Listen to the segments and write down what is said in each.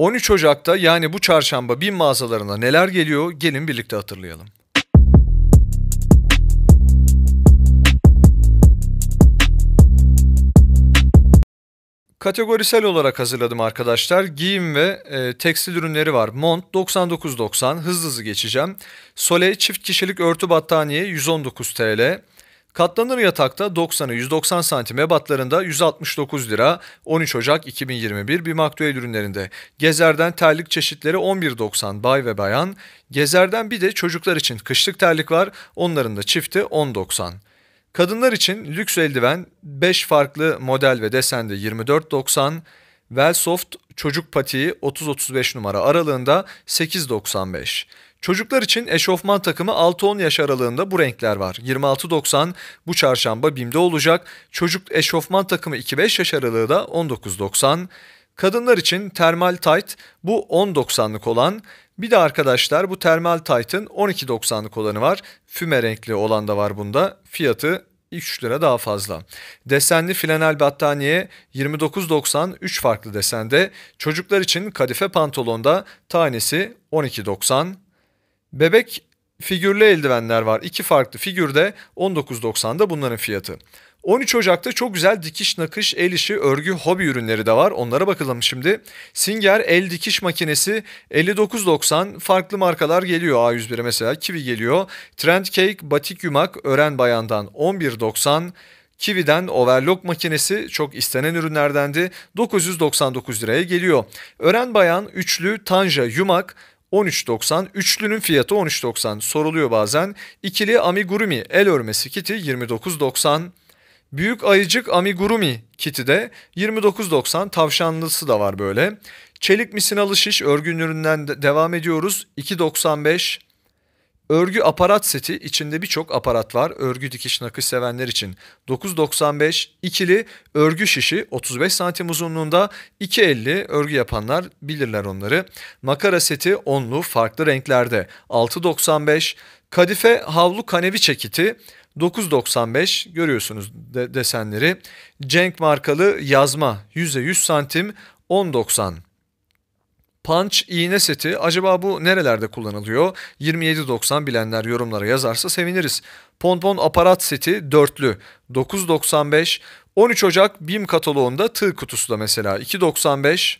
13 Ocak'ta yani bu çarşamba bin mağazalarına neler geliyor gelin birlikte hatırlayalım. Kategorisel olarak hazırladım arkadaşlar. Giyim ve e, tekstil ürünleri var. Mont 99.90 hızlı hızlı geçeceğim. Sole çift kişilik örtü battaniye 119 TL. Katlanır yatakta 90'a 190 santim ebatlarında 169 lira 13 Ocak 2021 bir maktüel ürünlerinde. Gezer'den terlik çeşitleri 11.90 bay ve bayan. Gezer'den bir de çocuklar için kışlık terlik var onların da çifti 10.90. Kadınlar için lüks eldiven 5 farklı model ve desende 24.90 Velsoft çocuk patiği 30-35 numara aralığında 8.95. Çocuklar için eşofman takımı 6-10 yaş aralığında bu renkler var. 26.90 bu çarşamba BİM'de olacak. Çocuk eşofman takımı 2-5 yaş aralığı da 19.90. Kadınlar için termal tight bu 10.90'lık olan. Bir de arkadaşlar bu termal tight'ın 12.90'lık olanı var. Füme renkli olan da var bunda. Fiyatı 3 lira daha fazla. Desenli flanel battaniye 29.90 3 farklı desende. Çocuklar için kadife pantolonda tanesi 12.90. Bebek figürlü eldivenler var. 2 farklı figürde 19.90'da bunların fiyatı. 13 Ocak'ta çok güzel dikiş, nakış, el işi, örgü, hobi ürünleri de var. Onlara bakalım şimdi. Singer el dikiş makinesi 59.90 farklı markalar geliyor A101'e mesela. Kivi geliyor. Trend Cake, Batik Yumak, Ören Bayan'dan 11.90 Kiwi'den overlock makinesi çok istenen ürünlerdendi. 999 liraya geliyor. Ören Bayan üçlü Tanja Yumak 13.90. Üçlünün fiyatı 13.90 soruluyor bazen. İkili amigurumi el örmesi kiti 29.90. Büyük ayıcık amigurumi kiti de 29.90 tavşanlısı da var böyle. Çelik misinalı şiş örgü üründen de devam ediyoruz. 2.95 Örgü aparat seti içinde birçok aparat var. Örgü dikiş nakış sevenler için 9.95 ikili örgü şişi 35 santim uzunluğunda 2.50 örgü yapanlar bilirler onları. Makara seti onlu farklı renklerde 6.95 kadife havlu kanevi çekiti 9.95 görüyorsunuz de desenleri. Cenk markalı yazma %100 santim 10.90. Punch iğne seti acaba bu nerelerde kullanılıyor? 27.90 bilenler yorumlara yazarsa seviniriz. Ponpon aparat seti dörtlü 9.95 13 Ocak Bim kataloğunda tığ kutusu da mesela 2.95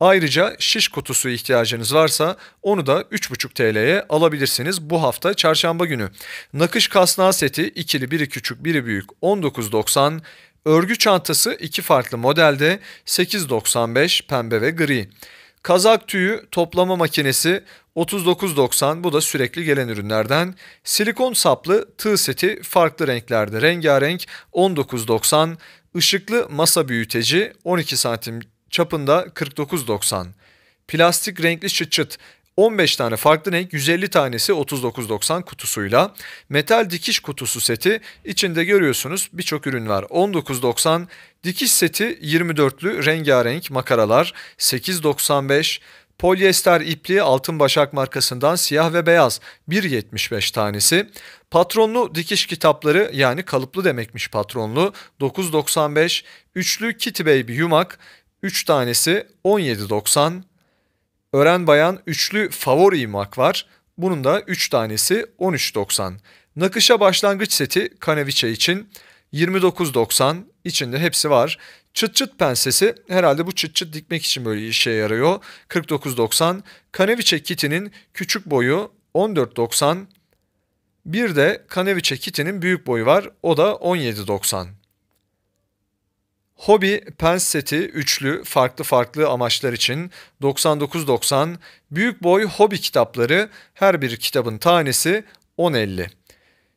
Ayrıca şiş kutusu ihtiyacınız varsa onu da 3,5 TL'ye alabilirsiniz bu hafta çarşamba günü. Nakış kasnağı seti ikili biri küçük biri büyük 19.90 Örgü çantası iki farklı modelde 8.95 pembe ve gri. Kazak tüyü toplama makinesi 39.90 bu da sürekli gelen ürünlerden. Silikon saplı tığ seti farklı renklerde rengarenk 19.90. Işıklı masa büyüteci 12 santim çapında 49.90. Plastik renkli çıt çıt 15 tane farklı renk 150 tanesi 39.90 kutusuyla. Metal dikiş kutusu seti içinde görüyorsunuz birçok ürün var. 19.90 dikiş seti 24'lü rengarenk makaralar 8.95 Polyester ipli altın başak markasından siyah ve beyaz 1.75 tanesi. Patronlu dikiş kitapları yani kalıplı demekmiş patronlu 9.95. Üçlü Kitty Baby yumak 3 tanesi 17.90. Ören bayan üçlü favori imak var. Bunun da 3 tanesi 13.90. Nakışa başlangıç seti kaneviçe için 29.90 içinde hepsi var. Çıt çıt pensesi herhalde bu çıt çıt dikmek için böyle işe yarıyor. 49.90 kaneviçe kitinin küçük boyu 14.90 bir de kaneviçe kitinin büyük boyu var o da 17.90. Hobi pens seti üçlü farklı farklı amaçlar için 99.90 büyük boy hobi kitapları her bir kitabın tanesi 10.50.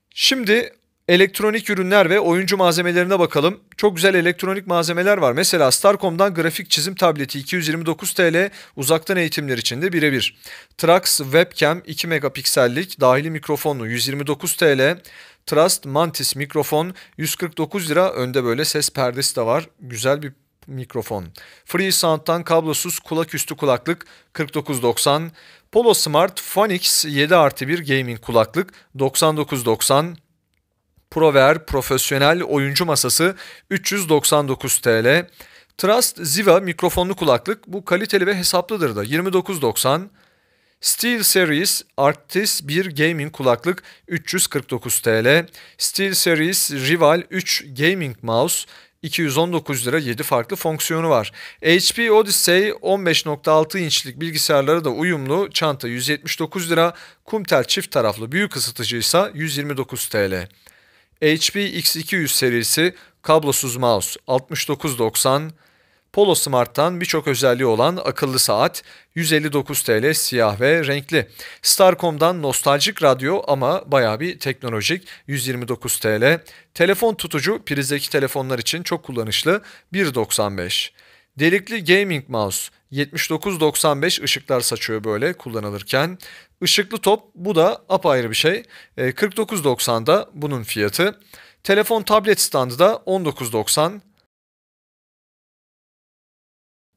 Şimdi elektronik ürünler ve oyuncu malzemelerine bakalım. Çok güzel elektronik malzemeler var. Mesela Starcom'dan grafik çizim tableti 229 TL uzaktan eğitimler için de birebir. Trax webcam 2 megapiksellik dahili mikrofonlu 129 TL. Trust Mantis mikrofon 149 lira. Önde böyle ses perdesi de var. Güzel bir mikrofon. Free Sound'dan kablosuz kulaküstü kulaklık 49.90. Polo Smart Phonix 7 artı 1 gaming kulaklık 99.90. Prover Profesyonel Oyuncu Masası 399 TL. Trust Ziva mikrofonlu kulaklık bu kaliteli ve hesaplıdır da 29.90. Steel Series Arctis 1 Gaming kulaklık 349 TL. Steel Series Rival 3 Gaming Mouse 219 lira 7 farklı fonksiyonu var. HP Odyssey 15.6 inçlik bilgisayarlara da uyumlu. Çanta 179 lira. Kumtel çift taraflı büyük ısıtıcı ise 129 TL. HP X200 serisi kablosuz mouse 69.90, Polo Smart'tan birçok özelliği olan akıllı saat 159 TL siyah ve renkli. Starcom'dan nostaljik radyo ama baya bir teknolojik 129 TL. Telefon tutucu prizdeki telefonlar için çok kullanışlı 1.95. Delikli gaming mouse 79.95 ışıklar saçıyor böyle kullanılırken. Işıklı top bu da apayrı bir şey. 49.90'da ee, bunun fiyatı. Telefon tablet standı da 19.90.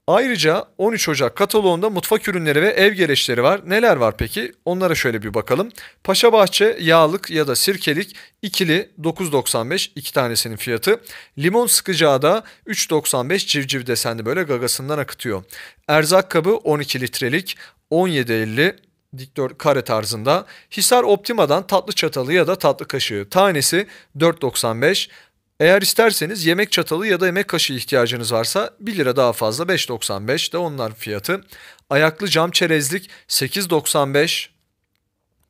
Ayrıca 13 Ocak kataloğunda mutfak ürünleri ve ev gereçleri var. Neler var peki? Onlara şöyle bir bakalım. Paşa Bahçe yağlık ya da sirkelik ikili 9.95 iki tanesinin fiyatı. Limon sıkacağı da 3.95 civciv desenli böyle gagasından akıtıyor. Erzak kabı 12 litrelik 17.50 dikdört kare tarzında. Hisar Optima'dan tatlı çatalı ya da tatlı kaşığı tanesi 4.95. Eğer isterseniz yemek çatalı ya da yemek kaşığı ihtiyacınız varsa 1 lira daha fazla 5.95 de onlar fiyatı. Ayaklı cam çerezlik 8.95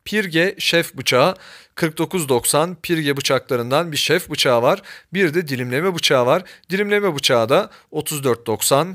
Pirge şef bıçağı 49.90 Pirge bıçaklarından bir şef bıçağı var. Bir de dilimleme bıçağı var. Dilimleme bıçağı da 34.90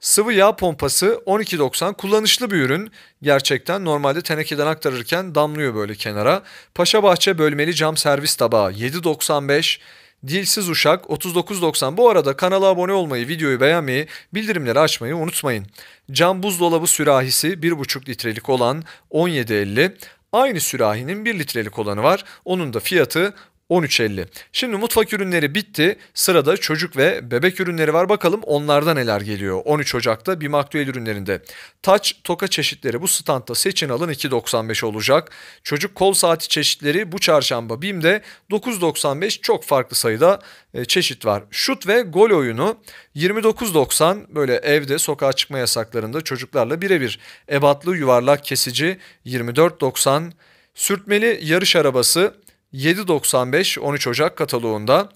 Sıvı yağ pompası 12.90 kullanışlı bir ürün. Gerçekten normalde tenekeden aktarırken damlıyor böyle kenara. paşa bahçe bölmeli cam servis tabağı 7.95 Dilsiz Uşak 3990. Bu arada kanala abone olmayı, videoyu beğenmeyi, bildirimleri açmayı unutmayın. Cam buzdolabı sürahisi 1,5 litrelik olan 17.50. Aynı sürahinin 1 litrelik olanı var. Onun da fiyatı 13.50. Şimdi mutfak ürünleri bitti. Sırada çocuk ve bebek ürünleri var. Bakalım onlardan neler geliyor. 13 Ocak'ta bir aktüel ürünlerinde. Taç, toka çeşitleri bu standta seçin alın 2.95 olacak. Çocuk kol saati çeşitleri bu çarşamba BİM'de 9.95 çok farklı sayıda e, çeşit var. Şut ve gol oyunu 29.90 böyle evde sokağa çıkma yasaklarında çocuklarla birebir. Ebatlı yuvarlak kesici 24.90 Sürtmeli yarış arabası 7.95 13 Ocak kataloğunda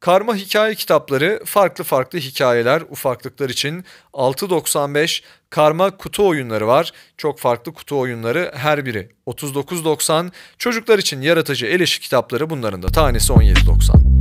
Karma hikaye kitapları farklı farklı hikayeler ufaklıklar için 6.95 karma kutu oyunları var. Çok farklı kutu oyunları her biri 39.90 çocuklar için yaratıcı el işi kitapları bunların da tanesi 17.90.